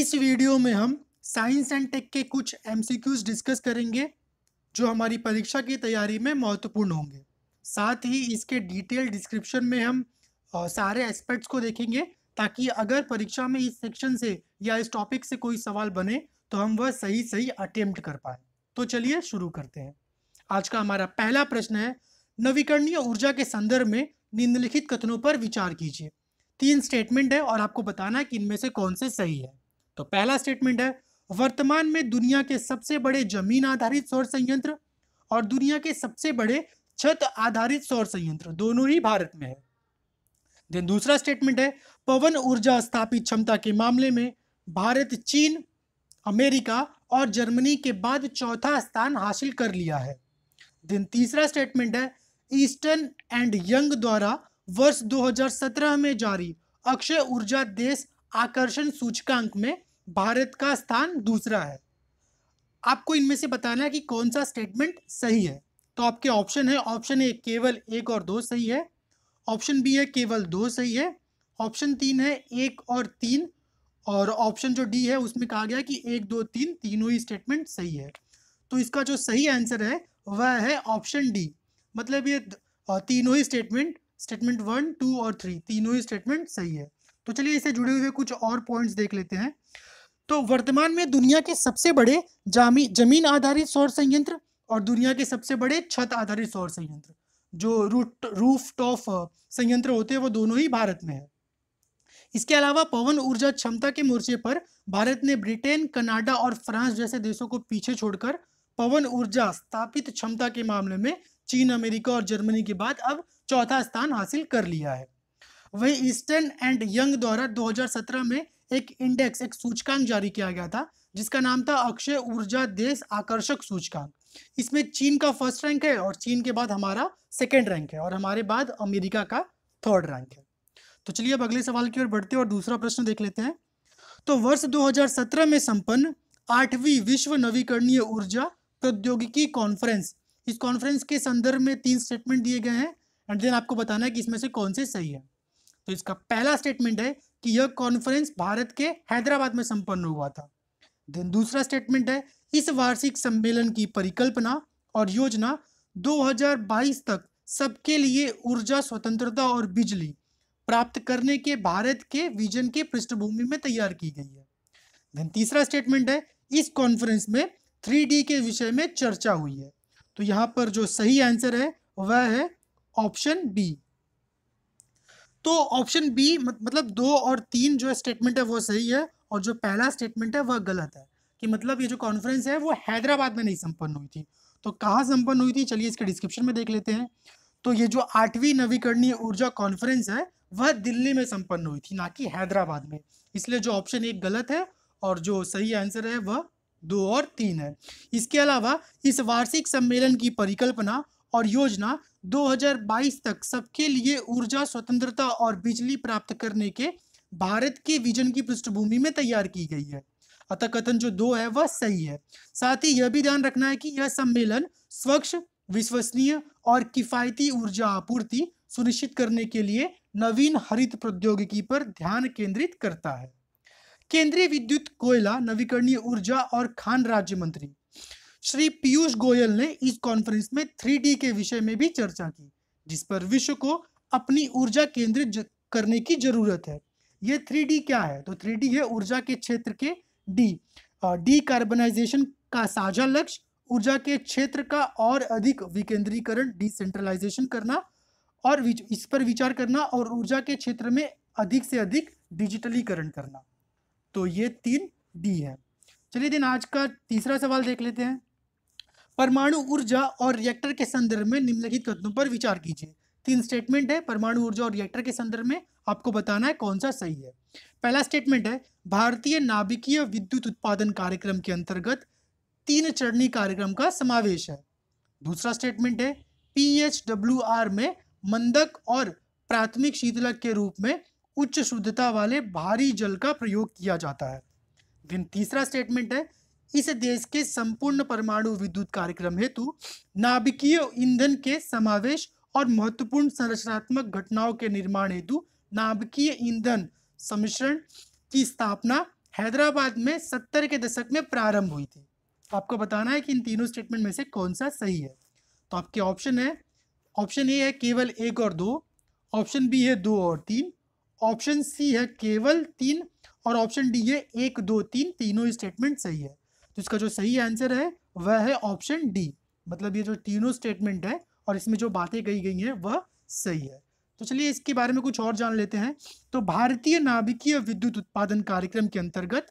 इस वीडियो में हम साइंस एंड टेक के कुछ एमसीक्यूज डिस्कस करेंगे जो हमारी परीक्षा की तैयारी में महत्वपूर्ण होंगे साथ ही इसके डिटेल डिस्क्रिप्शन में हम सारे एस्पेक्ट्स को देखेंगे ताकि अगर परीक्षा में इस सेक्शन से या इस टॉपिक से कोई सवाल बने तो हम वह सही सही अटेम्प्ट कर पाए तो चलिए शुरू करते हैं आज का हमारा पहला प्रश्न है नवीकरणीय ऊर्जा के संदर्भ में निम्नलिखित कथनों पर विचार कीजिए तीन स्टेटमेंट है और आपको बताना है कि इनमें से कौन से सही है तो पहला स्टेटमेंट है वर्तमान में दुनिया के सबसे बड़े जमीन आधारित सौर संयंत्र और दुनिया के सबसे बड़े छत आधारित सौर संयंत्र दोनों ही भारत में है देन दूसरा स्टेटमेंट है पवन ऊर्जा स्थापित क्षमता के मामले में भारत चीन अमेरिका और जर्मनी के बाद चौथा स्थान हासिल कर लिया है दिन तीसरा स्टेटमेंट है ईस्टर्न एंड यंग द्वारा वर्ष 2017 में जारी अक्षय ऊर्जा देश आकर्षण सूचकांक में भारत का स्थान दूसरा है आपको इनमें से बताना है कि कौन सा स्टेटमेंट सही है तो आपके ऑप्शन है ऑप्शन ए केवल एक और दो सही है ऑप्शन बी है केवल दो सही है ऑप्शन तीन है एक और तीन और ऑप्शन जो डी है उसमें कहा गया कि एक दो तीन तीनों ही स्टेटमेंट सही है तो इसका जो सही आंसर है वह है ऑप्शन डी मतलब ये तीनों ही स्टेटमेंट स्टेटमेंट वन टू और थ्री तीनों ही स्टेटमेंट सही है तो चलिए इससे जुड़े हुए कुछ और पॉइंट्स देख लेते हैं तो वर्तमान में दुनिया के सबसे बड़े जामी जमीन आधारित सौर संयंत्र और दुनिया के सबसे बड़े छत आधारित सौर संयंत्र जो रूट रूफ टॉफ संयंत्र होते हैं वो दोनों ही भारत में है इसके अलावा पवन ऊर्जा क्षमता के मोर्चे पर भारत ने ब्रिटेन कनाडा और फ्रांस जैसे देशों को पीछे छोड़कर पवन ऊर्जा स्थापित क्षमता के मामले में चीन अमेरिका और जर्मनी के बाद अब चौथा स्थान हासिल कर लिया है वहीं ईस्टर्न एंड यंग द्वारा 2017 में एक इंडेक्स एक सूचकांक जारी किया गया था जिसका नाम था अक्षय ऊर्जा देश आकर्षक सूचकांक इसमें चीन का फर्स्ट रैंक है और चीन के बाद हमारा सेकेंड रैंक है और हमारे बाद अमेरिका का थर्ड रैंक है तो चलिए अब अगले सवाल की ओर बढ़ते हैं और दूसरा प्रश्न देख लेते हैं तो वर्ष 2017 में संपन्न आठवीं विश्व नवीकरणीय ऊर्जा प्रौद्योगिकी कॉन्फ्रेंस इस कॉन्फ्रेंस के संदर्भ में तीन स्टेटमेंट दिए गए हैं एंड देन आपको बताना है कि इसमें से कौन से सही है तो इसका पहला स्टेटमेंट है कि यह कॉन्फ्रेंस भारत के हैदराबाद में संपन्न हुआ था देन दूसरा स्टेटमेंट है इस वार्षिक सम्मेलन की परिकल्पना और योजना 2022 तक सबके लिए ऊर्जा स्वतंत्रता और बिजली प्राप्त करने के भारत के विजन के पृष्ठभूमि में तैयार की गई है देन तीसरा स्टेटमेंट है इस कॉन्फ्रेंस में थ्री के विषय में चर्चा हुई है तो यहाँ पर जो सही आंसर है वह है ऑप्शन बी तो ऑप्शन बी मतलब दो और तीन जो स्टेटमेंट है वो सही है और जो पहला स्टेटमेंट है वह गलत है कि मतलब ये जो कॉन्फ्रेंस है वो हैदराबाद में नहीं संपन्न हुई थी तो कहाँ संपन्न हुई थी चलिए इसके डिस्क्रिप्शन में देख लेते हैं तो ये जो आठवीं नवीकरणीय ऊर्जा कॉन्फ्रेंस है वह दिल्ली में संपन्न हुई थी ना कि हैदराबाद में इसलिए जो ऑप्शन एक गलत है और जो सही आंसर है वह दो और तीन है इसके अलावा इस वार्षिक सम्मेलन की परिकल्पना और योजना 2022 तक सबके लिए ऊर्जा स्वतंत्रता और बिजली प्राप्त करने के भारत के विजन की पृष्ठभूमि में तैयार की गई है अतः कथन जो दो है वह सही है साथ ही यह भी ध्यान रखना है कि यह सम्मेलन स्वच्छ विश्वसनीय और किफायती ऊर्जा आपूर्ति सुनिश्चित करने के लिए नवीन हरित प्रौद्योगिकी पर ध्यान केंद्रित करता है केंद्रीय विद्युत कोयला नवीकरणीय ऊर्जा और खान राज्य मंत्री श्री पीयूष गोयल ने इस कॉन्फ्रेंस में थ्री के विषय में भी चर्चा की जिस पर विश्व को अपनी ऊर्जा केंद्रित करने की जरूरत है ये थ्री क्या है तो थ्री है ऊर्जा के क्षेत्र के डी डी कार्बनाइजेशन का साझा लक्ष्य ऊर्जा के क्षेत्र का और अधिक विकेंद्रीकरण डिसेंट्रलाइजेशन करना और इस पर विचार करना और ऊर्जा के क्षेत्र में अधिक से अधिक डिजिटलीकरण करना तो ये तीन डी है चलिए दिन आज का तीसरा सवाल देख लेते हैं परमाणु ऊर्जा और रिएक्टर के संदर्भ में निम्नलिखित कथनों पर विचार कीजिए तीन स्टेटमेंट है परमाणु ऊर्जा और रिएक्टर के संदर्भ में आपको बताना है कौन सा सही है पहला स्टेटमेंट है भारतीय नाभिकीय विद्युत उत्पादन कार्यक्रम के अंतर्गत तीन चरणी कार्यक्रम का समावेश है दूसरा स्टेटमेंट है पी में मंदक और प्राथमिक शीतलक के रूप में उच्च शुद्धता वाले भारी जल का प्रयोग किया जाता है तीसरा स्टेटमेंट है इस देश के संपूर्ण परमाणु विद्युत कार्यक्रम हेतु नाभिकीय ईंधन के समावेश और महत्वपूर्ण संरचनात्मक घटनाओं के निर्माण हेतु नाभिकीय ईंधन सम्मिश्रण की स्थापना हैदराबाद में सत्तर के दशक में प्रारंभ हुई थी आपको बताना है कि इन तीनों स्टेटमेंट में से कौन सा सही है तो आपके ऑप्शन है ऑप्शन ए है केवल एक और दो ऑप्शन बी है दो और तीन ऑप्शन सी है केवल तीन और ऑप्शन डी है एक दो तीन तीनों स्टेटमेंट सही है तो इसका जो सही आंसर है वह है ऑप्शन डी मतलब ये जो तीनों स्टेटमेंट है और इसमें जो बातें कही गई हैं वह सही है तो चलिए इसके बारे में कुछ और जान लेते हैं तो भारतीय नाभिकीय विद्युत उत्पादन कार्यक्रम के अंतर्गत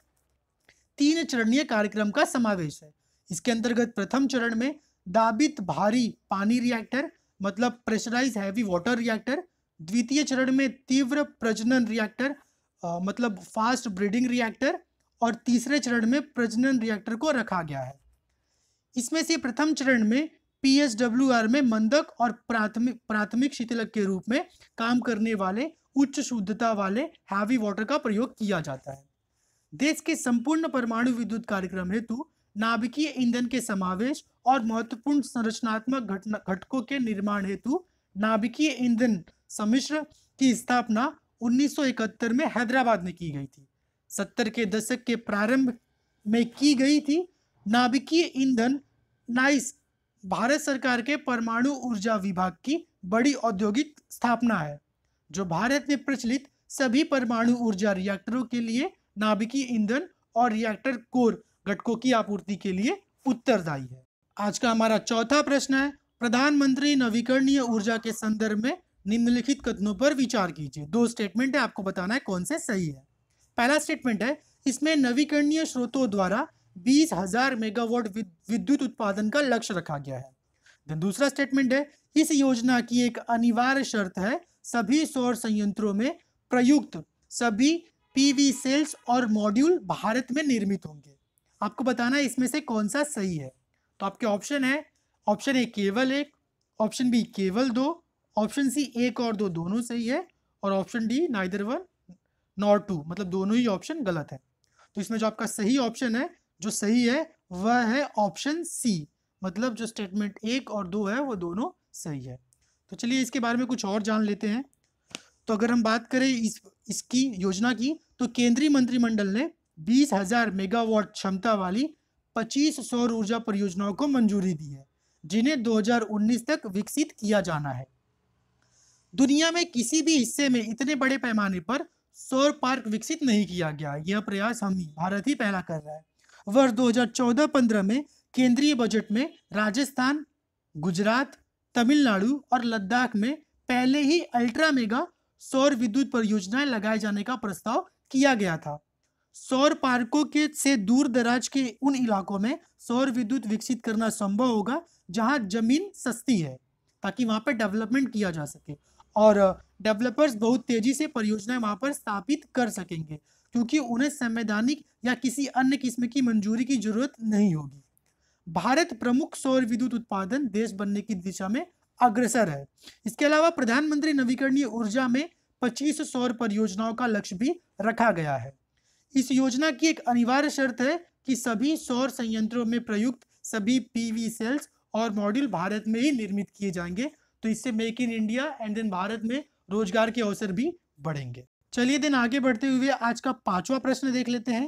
तीन चरणीय कार्यक्रम का समावेश है इसके अंतर्गत प्रथम चरण में दाबित भारी पानी रिएक्टर मतलब प्रेशराइज हैवी वाटर रिएक्टर द्वितीय चरण में तीव्र प्रजनन रिएक्टर मतलब फास्ट ब्रीडिंग रिएक्टर और तीसरे चरण में प्रजनन रिएक्टर को रखा गया है इसमें से प्रथम चरण में पी में मंदक और प्राथमिक प्राथमिक शीतलक के रूप में काम करने वाले उच्च शुद्धता वाले हैवी वाटर का प्रयोग किया जाता है देश के संपूर्ण परमाणु विद्युत कार्यक्रम हेतु नाभिकीय ईंधन के समावेश और महत्वपूर्ण संरचनात्मक घटना घटकों के निर्माण हेतु नाभिकीय ईंधन सम्मिश्र की स्थापना 1971 में हैदराबाद में की गई थी सत्तर के दशक के प्रारंभ में की गई थी नाभिकीय ईंधन नाइस भारत सरकार के परमाणु ऊर्जा विभाग की बड़ी औद्योगिक स्थापना है जो भारत में प्रचलित सभी परमाणु ऊर्जा रिएक्टरों के लिए नाभिकीय ईंधन और रिएक्टर कोर घटकों की आपूर्ति के लिए उत्तरदायी है आज का हमारा चौथा प्रश्न है प्रधानमंत्री नवीकरणीय ऊर्जा के संदर्भ में निम्नलिखित कथनों पर विचार कीजिए दो स्टेटमेंट है आपको बताना है कौन से सही है पहला स्टेटमेंट है इसमें नवीकरणीय स्रोतों द्वारा बीस हजार मेगावाट विद्युत उत्पादन का लक्ष्य रखा गया है देन दूसरा स्टेटमेंट है इस योजना की एक अनिवार्य शर्त है सभी सौर संयंत्रों में प्रयुक्त सभी पीवी सेल्स और मॉड्यूल भारत में निर्मित होंगे आपको बताना है इसमें से कौन सा सही है तो आपके ऑप्शन है ऑप्शन ए केवल एक ऑप्शन बी केवल दो ऑप्शन सी एक और दो दोनों सही है और option D neither one nor two मतलब दोनों ही ऑप्शन गलत है तो इसमें जो आपका सही ऑप्शन है जो सही है वह है ऑप्शन सी मतलब जो स्टेटमेंट एक और दो है वो दोनों सही है तो चलिए इसके बारे में कुछ और जान लेते हैं तो अगर हम बात करें इस इसकी योजना की तो केंद्रीय मंत्रिमंडल ने बीस हजार मेगावाट क्षमता वाली पच्चीस सौर ऊर्जा परियोजनाओं को मंजूरी दी है जिन्हें 2019 तक विकसित किया जाना है दुनिया में किसी भी हिस्से में इतने बड़े पैमाने पर सौर पार्क विकसित नहीं किया गया यह प्रयास हम भारत ही पहला कर रहा है वर्ष 2014-15 में केंद्रीय बजट में राजस्थान गुजरात तमिलनाडु और लद्दाख में पहले ही अल्ट्रा मेगा सौर विद्युत परियोजनाएं लगाए जाने का प्रस्ताव किया गया था सौर पार्कों के से दूर दराज के उन इलाकों में सौर विद्युत विकसित करना संभव होगा जहां जमीन सस्ती है ताकि वहां पर डेवलपमेंट किया जा सके और डेवलपर्स बहुत तेजी से परियोजनाएं वहां पर स्थापित कर सकेंगे क्योंकि उन्हें संवैधानिक या किसी अन्य किस्म की मंजूरी की जरूरत नहीं होगी भारत प्रमुख सौर विद्युत उत्पादन देश बनने की दिशा में अग्रसर है इसके अलावा प्रधानमंत्री नवीकरणीय ऊर्जा में 25 सौर परियोजनाओं का लक्ष्य भी रखा गया है इस योजना की एक अनिवार्य शर्त है कि सभी सौर संयंत्रों में प्रयुक्त सभी पीवी सेल्स और मॉड्यूल भारत में ही निर्मित किए जाएंगे तो इससे make in India and then Bharat में रोजगार के अवसर भी बढ़ेंगे चलिए दिन आगे बढ़ते हुए आज का पांचवा प्रश्न देख लेते हैं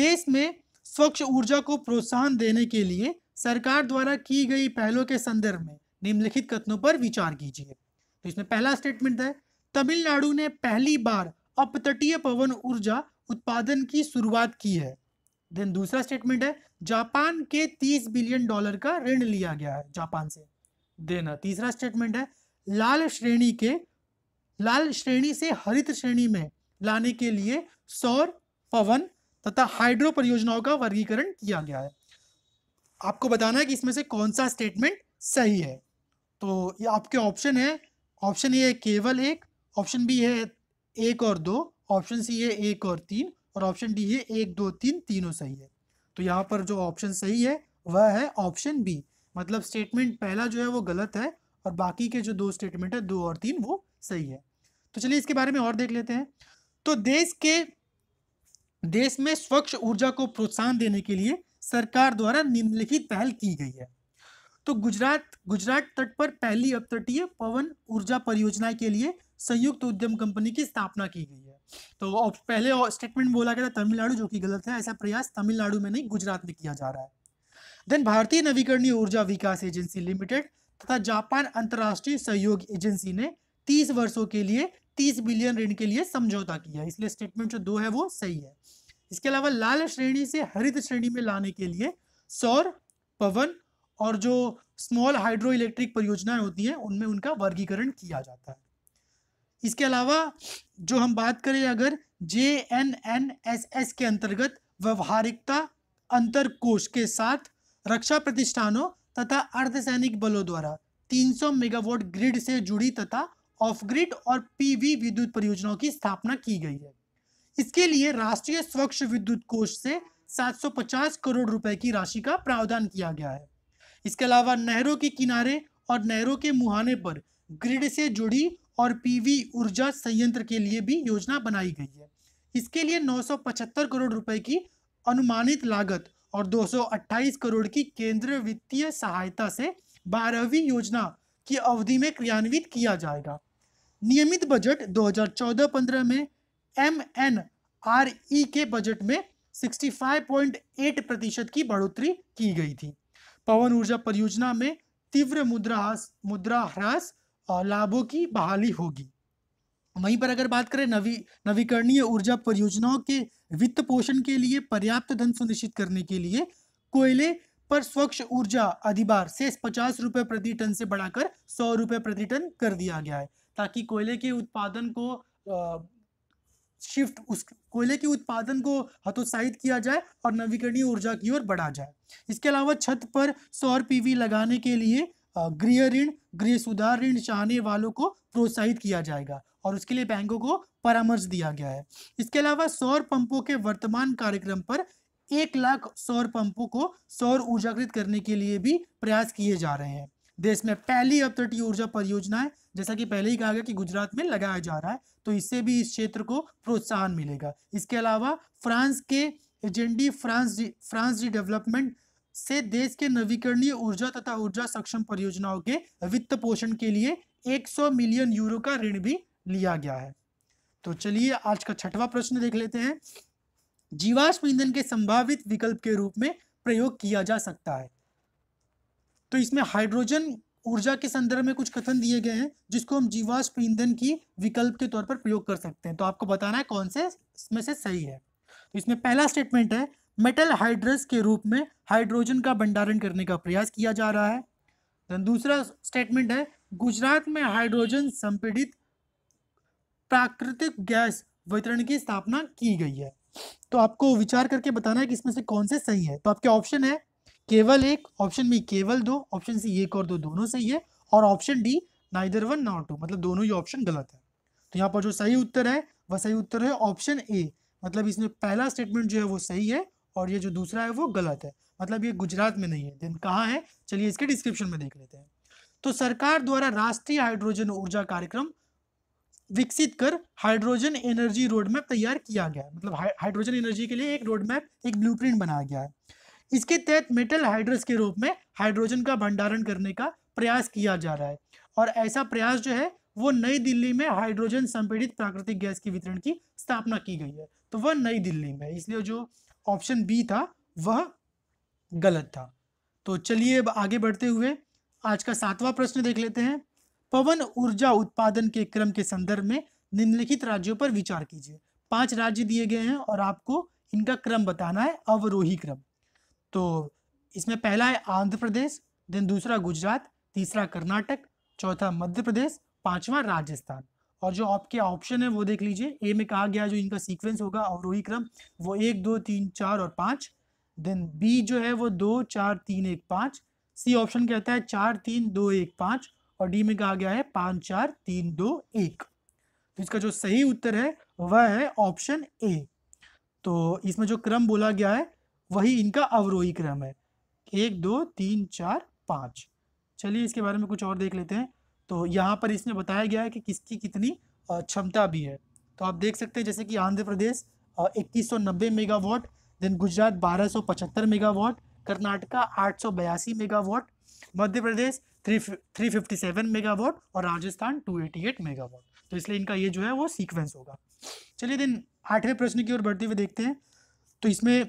देश में स्वच्छ ऊर्जा को प्रोत्साहन देने के लिए सरकार द्वारा की गई पहलों के संदर्भ में निम्नलिखित कथनों पर विचार कीजिए तो इसमें पहला स्टेटमेंट है तमिलनाडु ने पहली बार अपतटीय पवन ऊर्जा उत्पादन की शुरुआत की है देन दूसरा स्टेटमेंट है जापान के 30 बिलियन डॉलर का ऋण लिया गया है जापान से देन तीसरा स्टेटमेंट है लाल श्रेणी के लाल श्रेणी से हरित श्रेणी में लाने के लिए सौर पवन तथा हाइड्रो परियोजनाओं का वर्गीकरण किया गया है आपको बताना है कि इसमें से कौन सा स्टेटमेंट सही है तो ये आपके ऑप्शन है ऑप्शन ए है केवल एक ऑप्शन बी है एक और दो ऑप्शन सी है एक और तीन और ऑप्शन डी है एक दो तीन तीनों सही है तो यहाँ पर जो ऑप्शन सही है वह है ऑप्शन बी मतलब स्टेटमेंट पहला जो है वो गलत है और बाकी के जो दो स्टेटमेंट है दो और तीन वो सही है तो चलिए इसके बारे में और देख लेते हैं तो देश के देश में स्वच्छ ऊर्जा को प्रोत्साहन देने के लिए सरकार द्वारा निम्नलिखित पहल की गई है तो गुजरात गुजरात तट पर पहली अपतटीय पवन ऊर्जा परियोजना के लिए संयुक्त उद्यम कंपनी की स्थापना की गई है तो पहले स्टेटमेंट बोला गया था तमिलनाडु जो कि गलत है ऐसा प्रयास तमिलनाडु में नहीं गुजरात में किया जा रहा है देन भारतीय नवीकरणीय ऊर्जा विकास एजेंसी लिमिटेड तथा जापान अंतर्राष्ट्रीय सहयोग एजेंसी ने तीस वर्षों के लिए तीस बिलियन ऋण के लिए समझौता किया इसलिए स्टेटमेंट जो दो है वो सही है इसके अलावा लाल श्रेणी से हरित श्रेणी में लाने के लिए सौर पवन और जो स्मॉल हाइड्रो इलेक्ट्रिक परियोजनाएं होती हैं उनमें उनका वर्गीकरण किया जाता है इसके अलावा जो हम बात करें अगर J N N S S के अंतर्गत व्यवहारिकता अंतर कोष के साथ रक्षा प्रतिष्ठानों तथा अर्धसैनिक बलों द्वारा 300 मेगावाट ग्रिड से जुड़ी तथा ऑफ ग्रिड और पीवी विद्युत परियोजनाओं की स्थापना की गई है इसके लिए राष्ट्रीय स्वच्छ विद्युत कोष से 750 करोड़ रुपए की राशि का प्रावधान किया गया है इसके अलावा नहरों के किनारे और नहरों के मुहाने पर ग्रिड से जुड़ी और पीवी ऊर्जा संयंत्र के लिए भी योजना बनाई गई है इसके लिए 975 करोड़ रुपए की अनुमानित लागत और 228 करोड़ की केंद्रीय वित्तीय सहायता से बारहवीं योजना की अवधि में क्रियान्वित किया जाएगा नियमित बजट 2014-15 में एम एन आर ई के बजट में 65.8 प्रतिशत की बढ़ोतरी की गई थी पवन ऊर्जा परियोजना में तीव्र मुद्राहास मुद्रा ह्रास और लाभों की बहाली होगी वहीं पर अगर बात करें नवी नवीकरणीय ऊर्जा परियोजनाओं के वित्त पोषण के लिए पर्याप्त धन सुनिश्चित करने के लिए कोयले पर स्वच्छ ऊर्जा अधिभार से पचास रुपये प्रति टन से बढ़ाकर सौ रुपये प्रति टन कर दिया गया है ताकि कोयले के उत्पादन को शिफ्ट उस कोयले के उत्पादन को हतोत्साहित किया जाए और नवीकरणीय ऊर्जा की ओर बढ़ा जाए इसके अलावा छत पर सौर पीवी लगाने के लिए गृह ऋण गृह सुधार ऋण चाहने वालों को प्रोत्साहित किया जाएगा और उसके लिए बैंकों को परामर्श दिया गया है इसके अलावा सौर पंपों के वर्तमान कार्यक्रम पर एक लाख सौर पंपों को सौर ऊर्जाकृत करने के लिए भी प्रयास किए जा रहे हैं देश में पहली अपतटीय ऊर्जा परियोजनाएं जैसा कि पहले ही कहा गया कि गुजरात में लगाया जा रहा है तो इससे भी इस क्षेत्र को प्रोत्साहन मिलेगा इसके अलावा फ्रांस के एजेंडी फ्रांस फ्रांस डेवलपमेंट से देश के नवीकरणीय ऊर्जा तथा ऊर्जा सक्षम परियोजनाओं के वित्त पोषण के लिए 100 मिलियन यूरो का ऋण भी लिया गया है तो चलिए आज का छठवां प्रश्न देख लेते हैं जीवाश्म ईंधन के संभावित विकल्प के रूप में प्रयोग किया जा सकता है तो इसमें हाइड्रोजन ऊर्जा के संदर्भ में कुछ कथन दिए गए हैं जिसको हम जीवाश्म ईंधन की विकल्प के तौर पर प्रयोग कर सकते हैं तो आपको बताना है कौन से इसमें से सही है तो इसमें पहला स्टेटमेंट है मेटल हाइड्रस के रूप में हाइड्रोजन का भंडारण करने का प्रयास किया जा रहा है दूसरा स्टेटमेंट है गुजरात में हाइड्रोजन संपीड़ित प्राकृतिक गैस वितरण की स्थापना की गई है तो आपको विचार करके बताना है कि इसमें से कौन से सही है तो आपके ऑप्शन है केवल एक ऑप्शन बी केवल दो ऑप्शन सी एक और दो दोनों सही है और option D neither one not two मतलब दोनों ही ऑप्शन गलत है तो यहाँ पर जो सही उत्तर है वह सही उत्तर है ऑप्शन ए मतलब इसमें पहला स्टेटमेंट जो है वो सही है और ये जो दूसरा है वो गलत है मतलब ये गुजरात में नहीं है देन कहाँ है चलिए इसके डिस्क्रिप्शन में देख लेते हैं तो सरकार द्वारा राष्ट्रीय हाइड्रोजन ऊर्जा कार्यक्रम विकसित कर हाइड्रोजन एनर्जी रोडमैप तैयार किया गया है मतलब हाइड्रोजन एनर्जी के लिए एक रोडमैप एक ब्लूप्रिंट बनाया गया है इसके तहत मेटल हाइड्रस के रूप में हाइड्रोजन का भंडारण करने का प्रयास किया जा रहा है और ऐसा प्रयास जो है वो नई दिल्ली में हाइड्रोजन संपीड़ित प्राकृतिक गैस के वितरण की स्थापना की गई है तो वह नई दिल्ली में इसलिए जो ऑप्शन बी था वह गलत था तो चलिए अब आगे बढ़ते हुए आज का सातवां प्रश्न देख लेते हैं पवन ऊर्जा उत्पादन के क्रम के संदर्भ में निम्नलिखित राज्यों पर विचार कीजिए पांच राज्य दिए गए हैं और आपको इनका क्रम बताना है अवरोही क्रम तो इसमें पहला है आंध्र प्रदेश देन दूसरा गुजरात तीसरा कर्नाटक चौथा मध्य प्रदेश पांचवा राजस्थान और जो आपके ऑप्शन है वो देख लीजिए ए में कहा गया जो इनका सीक्वेंस होगा अवरोही क्रम वो एक दो तीन चार और पाँच देन बी जो है वो दो चार तीन एक पाँच सी ऑप्शन कहता है चार तीन दो एक पाँच और डी में कहा गया है पाँच चार तीन दो एक तो इसका जो सही उत्तर है वह है ऑप्शन ए तो इसमें जो क्रम बोला गया है वही इनका अवरोही क्रम है एक दो तीन चार पाँच चलिए इसके बारे में कुछ और देख लेते हैं तो यहाँ पर इसमें बताया गया है कि किसकी कितनी क्षमता भी है तो आप देख सकते हैं जैसे कि आंध्र प्रदेश इक्कीस मेगावाट देन गुजरात पचहत्तर मेगावाट कर्नाटका बयासी megawatt Madhya Pradesh fifty seven megawatt और राजस्थान 288 मेगावाट तो इसलिए इनका ये जो है वो सीक्वेंस होगा चलिए दिन आठवें प्रश्न की ओर बढ़ते हुए देखते हैं तो इसमें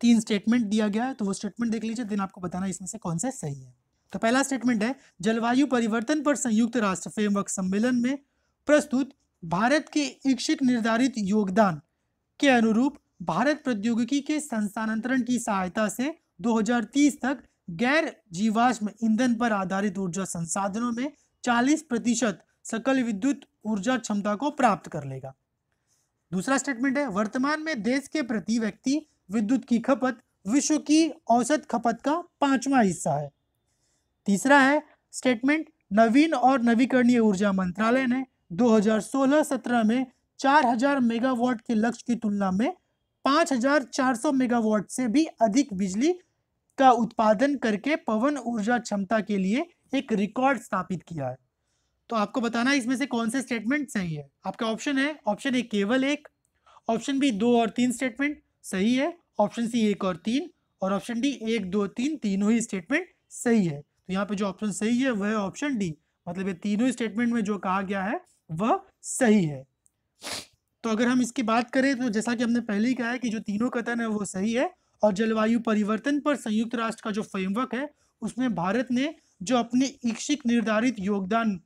तीन स्टेटमेंट दिया गया है तो वो स्टेटमेंट देख लीजिए दिन आपको बताना इसमें से कौन सा सही है तो पहला स्टेटमेंट है जलवायु परिवर्तन पर संयुक्त राष्ट्र फ्रेमवर्क सम्मेलन में प्रस्तुत भारत के इच्छित निर्धारित योगदान के अनुरूप भारत प्रौद्योगिकी के संस्थानांतरण की सहायता से 2030 तक गैर जीवाश्म ईंधन पर आधारित ऊर्जा संसाधनों में 40 प्रतिशत सकल विद्युत ऊर्जा क्षमता को प्राप्त कर लेगा दूसरा स्टेटमेंट है वर्तमान में देश के प्रति व्यक्ति विद्युत की खपत विश्व की औसत खपत का पांचवा हिस्सा है तीसरा है स्टेटमेंट नवीन और नवीकरणीय ऊर्जा मंत्रालय ने 2016-17 में 4000 मेगावाट के लक्ष्य की तुलना में 5400 मेगावाट से भी अधिक बिजली का उत्पादन करके पवन ऊर्जा क्षमता के लिए एक रिकॉर्ड स्थापित किया है तो आपको बताना है इसमें से कौन से स्टेटमेंट सही है आपका ऑप्शन है ऑप्शन ए केवल एक ऑप्शन बी दो और तीन स्टेटमेंट सही है ऑप्शन सी एक और तीन और ऑप्शन डी एक दो तीन तीनों ही स्टेटमेंट सही है तो यहाँ पे जो ऑप्शन सही है वह ऑप्शन डी मतलब ये तीनों स्टेटमेंट में जो कहा गया है वह सही है तो अगर हम इसकी बात करें तो जैसा कि हमने पहले ही कहा है कि जो तीनों कथन है वो सही है और जलवायु परिवर्तन पर संयुक्त राष्ट्र का जो फ्रेमवर्क है उसमें भारत ने जो अपने इच्छिक निर्धारित योगदान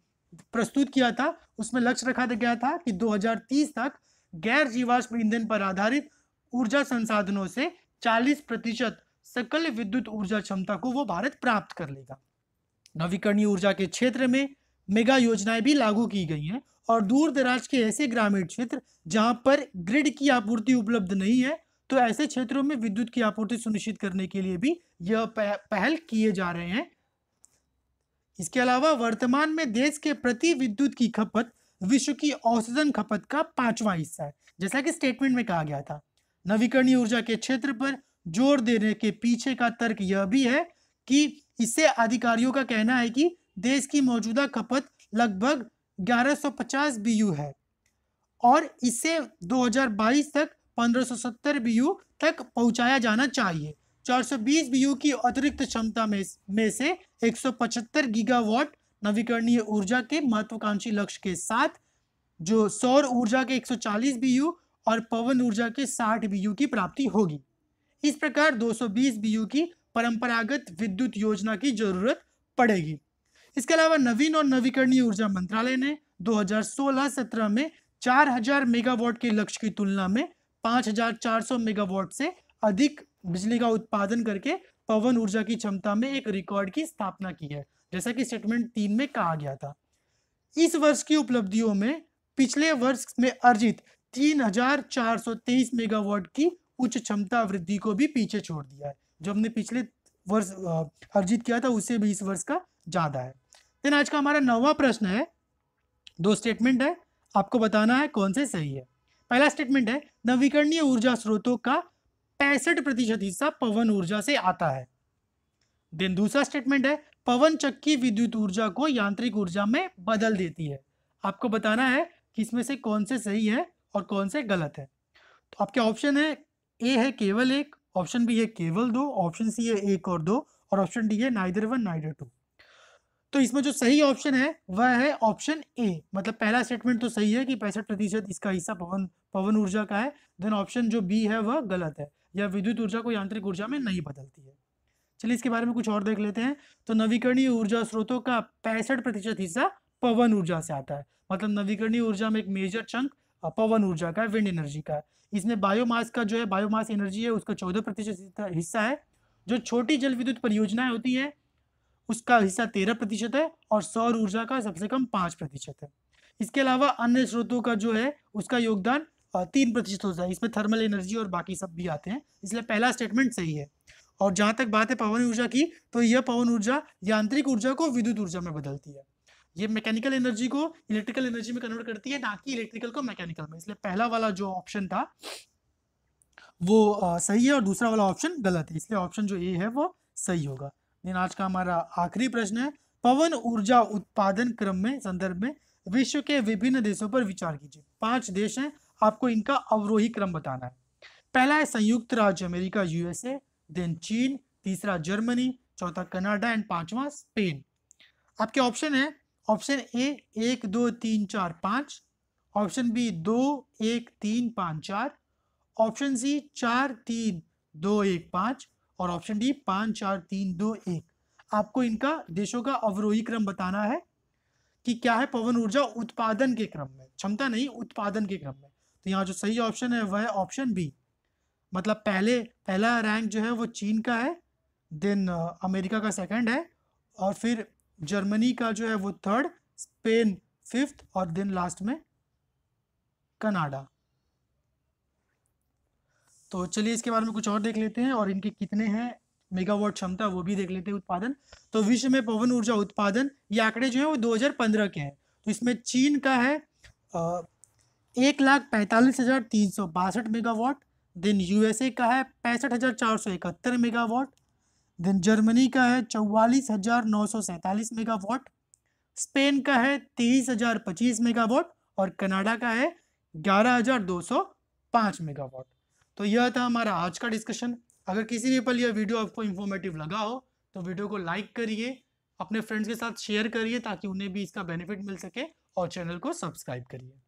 प्रस्तुत किया था उसमें लक्ष्य रखा गया था कि 2030 तक गैर जीवाश्म ईंधन पर आधारित ऊर्जा संसाधनों से 40 प्रतिशत सकल विद्युत ऊर्जा क्षमता को वो भारत प्राप्त कर लेगा नवीकरणीय ऊर्जा के क्षेत्र में मेगा योजनाएं भी लागू की गई हैं और दूर दराज के ऐसे ग्रामीण क्षेत्र जहां पर ग्रिड की आपूर्ति उपलब्ध नहीं है तो ऐसे क्षेत्रों में विद्युत की आपूर्ति सुनिश्चित करने के लिए भी यह पहल किए जा रहे हैं इसके अलावा वर्तमान में देश के प्रति विद्युत की खपत विश्व की औसतन खपत का पांचवा हिस्सा है जैसा कि स्टेटमेंट में कहा गया था नवीकरणीय ऊर्जा के क्षेत्र पर जोर देने के पीछे का तर्क यह भी है कि इससे अधिकारियों का कहना है कि देश की मौजूदा खपत लगभग 1150 बीयू है और इसे 2022 तक 1570 बीयू तक पहुंचाया जाना चाहिए 420 बीयू की अतिरिक्त क्षमता में में से 175 गीगावाट नवीकरणीय ऊर्जा के महत्वाकांक्षी लक्ष्य के साथ जो सौर ऊर्जा के 140 बीयू और पवन ऊर्जा के 60 बीयू की प्राप्ति होगी इस प्रकार 220 बीयू की परंपरागत विद्युत योजना की जरूरत पड़ेगी इसके अलावा नवीन और नवीकरणीय ऊर्जा मंत्रालय ने 2016-17 में 4000 मेगावाट के लक्ष्य की तुलना में 5400 मेगावाट से अधिक बिजली का उत्पादन करके पवन ऊर्जा की क्षमता में एक रिकॉर्ड की स्थापना की है जैसा कि स्टेटमेंट तीन में कहा गया था इस वर्ष की उपलब्धियों में पिछले वर्ष में अर्जित 3,423 मेगावाट की उच्च क्षमता वृद्धि को भी पीछे छोड़ दिया है जो हमने पिछले वर्ष अर्जित किया था उससे भी इस वर्ष का ज़्यादा है देन आज का हमारा नौवा प्रश्न है दो स्टेटमेंट है आपको बताना है कौन से सही है पहला स्टेटमेंट है नवीकरणीय ऊर्जा स्रोतों का पैंसठ प्रतिशत हिस्सा पवन ऊर्जा से आता है देन दूसरा स्टेटमेंट है पवन चक्की विद्युत ऊर्जा को यांत्रिक ऊर्जा में बदल देती है आपको बताना है कि इसमें से कौन से सही है और कौन से गलत है तो आपके ऑप्शन है ए है केवल एक ऑप्शन बी है केवल दो ऑप्शन सी है एक और दो और ऑप्शन डी है नाइदर वन नाइडर टू तो इसमें जो सही ऑप्शन है वह है ऑप्शन ए मतलब पहला स्टेटमेंट तो सही है कि पैंसठ प्रतिशत इसका हिस्सा पवन पवन ऊर्जा का है देन ऑप्शन जो बी है वह गलत है या विद्युत ऊर्जा को यांत्रिक ऊर्जा में नहीं बदलती है चलिए इसके बारे में कुछ और देख लेते हैं तो नवीकरणीय ऊर्जा स्रोतों का पैंसठ प्रतिशत हिस्सा पवन ऊर्जा से आता है मतलब नवीकरणीय ऊर्जा में एक मेजर चंक पवन ऊर्जा का विंड एनर्जी का इसमें बायोमास का जो है बायोमास एनर्जी है उसका चौदह प्रतिशत हिस्सा है जो छोटी जल विद्युत परियोजनाएं होती है उसका हिस्सा तेरह प्रतिशत है और सौर ऊर्जा का सबसे कम पाँच प्रतिशत है इसके अलावा अन्य स्रोतों का जो है उसका योगदान तीन प्रतिशत होता है इसमें थर्मल एनर्जी और बाकी सब भी आते हैं इसलिए पहला स्टेटमेंट सही है और जहाँ तक बात है पवन ऊर्जा की तो यह पवन ऊर्जा यांत्रिक ऊर्जा को विद्युत ऊर्जा में बदलती है ये मैकेनिकल एनर्जी को इलेक्ट्रिकल एनर्जी में कन्वर्ट करती है ना कि इलेक्ट्रिकल को मैकेनिकल में इसलिए पहला वाला जो ऑप्शन था वो आ, सही है और दूसरा वाला ऑप्शन गलत है इसलिए ऑप्शन जो ए है वो सही होगा लेकिन आज का हमारा आखिरी प्रश्न है पवन ऊर्जा उत्पादन क्रम में संदर्भ में विश्व के विभिन्न देशों पर विचार कीजिए पांच देश हैं आपको इनका अवरोही क्रम बताना है पहला है संयुक्त राज्य अमेरिका यूएसए देन चीन तीसरा जर्मनी चौथा कनाडा एंड पांचवा स्पेन आपके ऑप्शन है ऑप्शन ए एक दो तीन चार पाँच ऑप्शन बी दो एक तीन पाँच चार ऑप्शन सी चार तीन दो एक पाँच और ऑप्शन डी पाँच चार तीन दो एक आपको इनका देशों का अवरोही क्रम बताना है कि क्या है पवन ऊर्जा उत्पादन के क्रम में क्षमता नहीं उत्पादन के क्रम में तो यहाँ जो सही ऑप्शन है वह है ऑप्शन बी मतलब पहले पहला रैंक जो है वो चीन का है देन अमेरिका का सेकंड है और फिर जर्मनी का जो है वो थर्ड स्पेन फिफ्थ और देन लास्ट में कनाडा तो चलिए इसके बारे में कुछ और देख लेते हैं और इनके कितने हैं मेगावाट क्षमता वो भी देख लेते हैं उत्पादन तो विश्व में पवन ऊर्जा उत्पादन ये आंकड़े जो है वो 2015 के हैं तो इसमें चीन का है एक लाख पैंतालीस हज़ार तीन सौ बासठ मेगावाट देन यूएसए का है पैंसठ हज़ार चार सौ इकहत्तर मेगावाट देन जर्मनी का है चौवालीस हजार नौ सौ सैंतालीस मेगावाट स्पेन का है तेईस हजार पच्चीस मेगावाट और कनाडा का है ग्यारह हजार दो सौ पाँच मेगावाट तो यह था हमारा आज का डिस्कशन अगर किसी भी पल यह वीडियो आपको इन्फॉर्मेटिव लगा हो तो वीडियो को लाइक करिए अपने फ्रेंड्स के साथ शेयर करिए ताकि उन्हें भी इसका बेनिफिट मिल सके और चैनल को सब्सक्राइब करिए